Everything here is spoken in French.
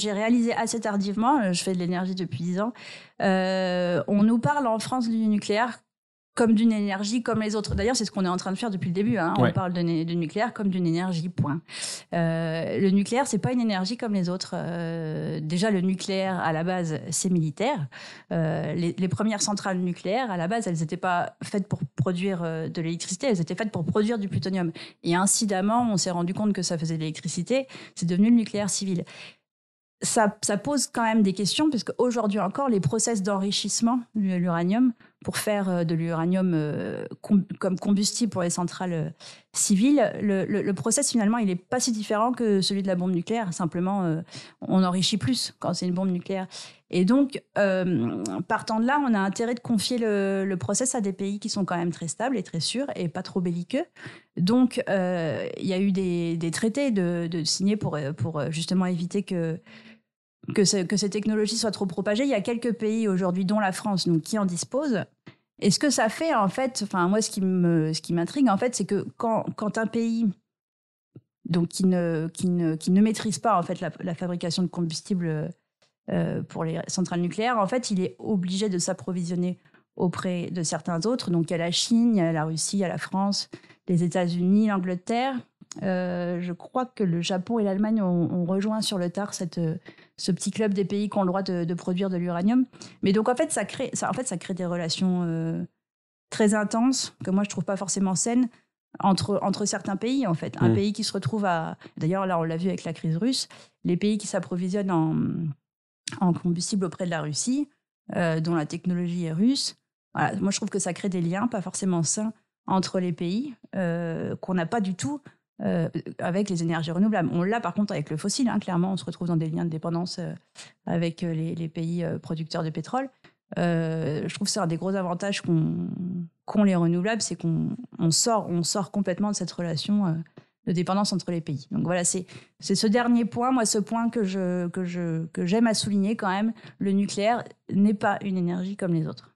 J'ai réalisé assez tardivement, euh, je fais de l'énergie depuis 10 ans, euh, on nous parle en France du nucléaire comme d'une énergie comme les autres. D'ailleurs, c'est ce qu'on est en train de faire depuis le début. Hein. On parle de, nucléaire comme d'une énergie, point. Euh, le nucléaire, c'est pas une énergie comme les autres. déjà, le nucléaire, à la base, c'est militaire. les, les, premières centrales nucléaires, à la base, elles n'étaient pas faites pour produire de l'électricité, elles étaient faites pour produire du plutonium. Et incidemment, on s'est rendu compte que ça faisait de l'électricité, c'est devenu le nucléaire civil ça, pose quand même des questions, puisque aujourd'hui encore, les process d'enrichissement de l'uranium pour faire euh, de l'uranium euh, comme combustible pour les centrales euh, civiles, le, process finalement, il n'est pas si différent que celui de la bombe nucléaire. Simplement, on enrichit plus quand c'est une bombe nucléaire. Et donc, partant de là, on a intérêt de confier le, process à des pays qui sont quand même très stables et très sûrs et pas trop belliqueux. Donc, il y a eu des, traités de, signer pour, pour justement éviter que que, ces technologies soient trop propagées. Il y a quelques pays aujourd'hui, dont la France, donc, qui en disposent. Et ce que ça fait, en fait, enfin, moi, ce qui, ce qui m'intrigue, en fait, c'est que quand, un pays donc, qui, ne, qui, ne, qui ne maîtrise pas, en fait, la, fabrication de combustible euh, pour les centrales nucléaires, en fait, il est obligé de s'approvisionner auprès de certains autres. Donc, à la Chine, à la Russie, à la France, les États-Unis, l'Angleterre. Euh, je crois que le Japon et l'Allemagne ont, rejoint sur le tard cette, euh, ce petit club des pays qui ont le droit de, produire de l'uranium. Mais donc en fait, ça crée, ça, en fait, ça crée des relations euh, très intenses que moi je trouve pas forcément saines entre, entre certains pays en fait. Un mm. pays qui se retrouve à, d'ailleurs là on l'a vu avec la crise russe, les pays qui s'approvisionnent en, en, combustible auprès de la Russie, dont la technologie est russe. Moi je trouve que ça crée des liens pas forcément sains entre les pays qu'on n'a pas du tout euh, avec les énergies renouvelables. On l'a par contre avec le fossile, hein, clairement, on se retrouve dans des liens de dépendance euh, avec euh, les, pays producteurs de pétrole. je trouve que c'est un des gros avantages qu'ont les renouvelables, c'est qu'on sort, on sort complètement de cette relation de dépendance entre les pays. Donc voilà, c'est ce dernier point, moi, ce point que j'aime que je, que à souligner quand même. Le nucléaire n'est pas une énergie comme les autres.